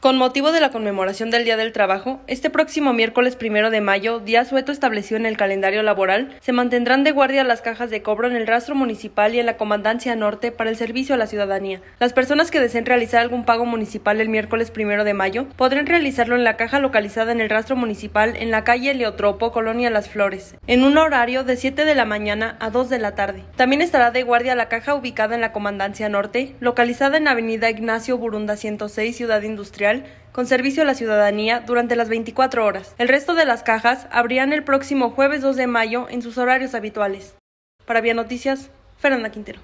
Con motivo de la conmemoración del Día del Trabajo, este próximo miércoles 1 de mayo, día sueto establecido en el calendario laboral, se mantendrán de guardia las cajas de cobro en el rastro municipal y en la Comandancia Norte para el servicio a la ciudadanía. Las personas que deseen realizar algún pago municipal el miércoles 1 de mayo podrán realizarlo en la caja localizada en el rastro municipal en la calle Leotropo, Colonia Las Flores, en un horario de 7 de la mañana a 2 de la tarde. También estará de guardia la caja ubicada en la Comandancia Norte, localizada en Avenida Ignacio Burunda 106, Ciudad Industrial con servicio a la ciudadanía durante las 24 horas. El resto de las cajas abrirán el próximo jueves 2 de mayo en sus horarios habituales. Para Vía Noticias, Fernanda Quintero.